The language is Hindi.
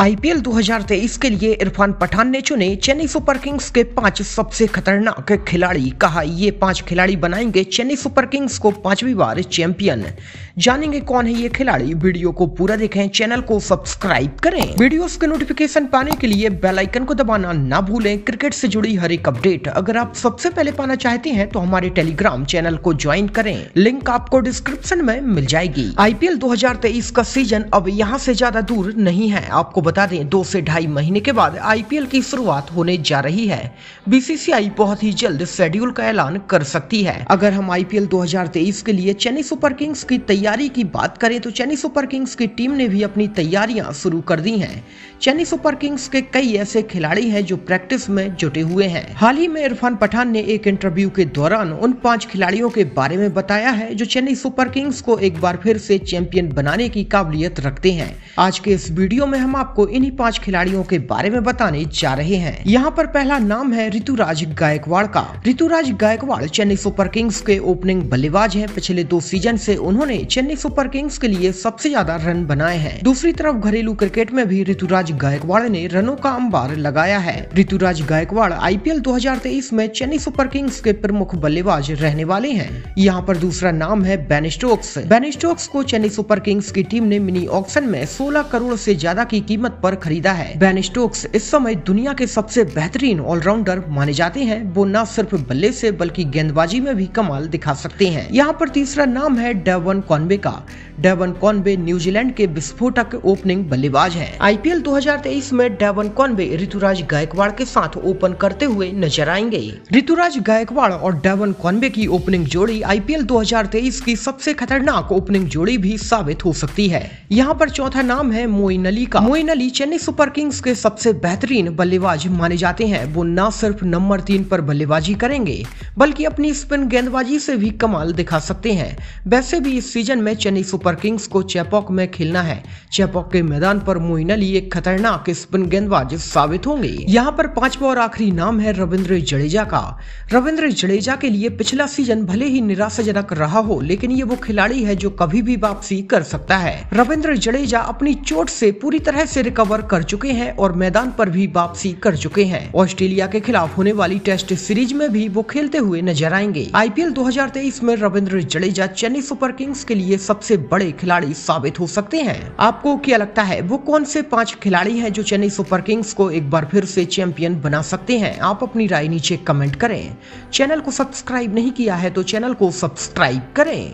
आईपीएल 2023 के लिए इरफान पठान ने चुने चेन्नई सुपर किंग्स के पांच सबसे खतरनाक खिलाड़ी कहा ये पांच खिलाड़ी बनाएंगे चेन्नई सुपर किंग्स को पांचवी बार चैंपियन जानेंगे कौन है ये खिलाड़ी वीडियो को पूरा देखें चैनल को सब्सक्राइब करें वीडियोस के नोटिफिकेशन पाने के लिए बेल आइकन को दबाना ना भूलें क्रिकेट से जुड़ी हर एक अपडेट अगर आप सबसे पहले पाना चाहते हैं तो हमारे टेलीग्राम चैनल को ज्वाइन करें लिंक आपको डिस्क्रिप्शन में मिल जाएगी आईपीएल 2023 का सीजन अब यहाँ से ज्यादा दूर नहीं है आपको बता दें दो से ढाई महीने के बाद आईपीएल की शुरुआत होने जा रही है बीसीसीआई बहुत ही जल्द शेड्यूल का ऐलान कर सकती है अगर हम आईपीएल 2023 के लिए चेन्नई सुपर किंग्स की तैयारी की बात करें तो चेन्नई सुपर किंग्स की टीम ने भी अपनी तैयारियां शुरू कर दी हैं चेन्नई सुपर किंग्स के कई ऐसे खिलाड़ी हैं जो प्रैक्टिस में जुटे हुए हैं हाल ही में इरफान पठान ने एक इंटरव्यू के दौरान उन पांच खिलाड़ियों के बारे में बताया है जो चेन्नई सुपर किंग्स को एक बार फिर से चैंपियन बनाने की काबिलियत रखते हैं आज के इस वीडियो में हम आपको आपको इन्हीं पांच खिलाड़ियों के बारे में बताने जा रहे हैं यहाँ पर पहला नाम है ऋतुराज गायकवाड़ का ऋतुराज गायकवाड़ चेन्नई सुपर किंग्स के ओपनिंग बल्लेबाज है पिछले दो सीजन से उन्होंने चेन्नई सुपर किंग्स के लिए सबसे ज्यादा रन बनाए हैं दूसरी तरफ घरेलू क्रिकेट में भी ऋतुराज गायकवाड़ ने रनों का अंबार लगाया है ऋतुराज गायकवाड़ आई पी में चेन्नई सुपर किंग्स के प्रमुख बल्लेबाज रहने वाले हैं यहाँ पर दूसरा नाम है बेन स्टोक्स बेन स्टोक्स को चेन्नई सुपर किंग्स की टीम ने मिनी ऑक्शन में सोलह करोड़ ऐसी ज्यादा की कीमत कीमत पर खरीदा है बैन स्टोक्स इस समय दुनिया के सबसे बेहतरीन ऑलराउंडर माने जाते हैं वो न सिर्फ बल्ले से बल्कि गेंदबाजी में भी कमाल दिखा सकते हैं यहाँ पर तीसरा नाम है डेवन कॉन्बे का डेवन कॉन्बे न्यूजीलैंड के विस्फोटक ओपनिंग बल्लेबाज है आई 2023 में डेवन कॉन्बे ऋतुराज गायकवाड़ के साथ ओपन करते हुए नजर आएंगे ऋतुराज गायकवाड़ और डेवन कॉन्बे की ओपनिंग जोड़ी आई 2023 की सबसे खतरनाक ओपनिंग जोड़ी भी साबित हो सकती है यहाँ पर चौथा नाम है मोइन अली का Moin finally Chennai super kings के सबसे बेहतरीन बल्लेबाज माने जाते हैं वो न सिर्फ नंबर तीन पर बल्लेबाजी करेंगे बल्कि अपनी स्पिन गेंदबाजी से भी कमाल दिखा सकते हैं वैसे भी इस सीजन में चेन्नई सुपर किंग्स को चेपॉक में खेलना है चेपॉक के मैदान पर मोइन अली एक खतरनाक स्पिन गेंदबाज साबित होंगे यहाँ पर पांचवा और आखिरी नाम है रविंद्र जडेजा का रविन्द्र जडेजा के लिए पिछला सीजन भले ही निराशाजनक रहा हो लेकिन ये वो खिलाड़ी है जो कभी भी वापसी कर सकता है रविंद्र जडेजा अपनी चोट से पूरी तरह से से रिकवर कर चुके हैं और मैदान पर भी वापसी कर चुके हैं ऑस्ट्रेलिया के खिलाफ होने वाली टेस्ट सीरीज में भी वो खेलते हुए नजर आएंगे आईपीएल 2023 में रविंद्र जडेजा चेन्नई सुपर किंग्स के लिए सबसे बड़े खिलाड़ी साबित हो सकते हैं आपको क्या लगता है वो कौन से पाँच खिलाड़ी है जो चेन्नई सुपर किंग्स को एक बार फिर से चैंपियन बना सकते हैं आप अपनी राय नीचे कमेंट करें चैनल को सब्सक्राइब नहीं किया है तो चैनल को सब्सक्राइब करें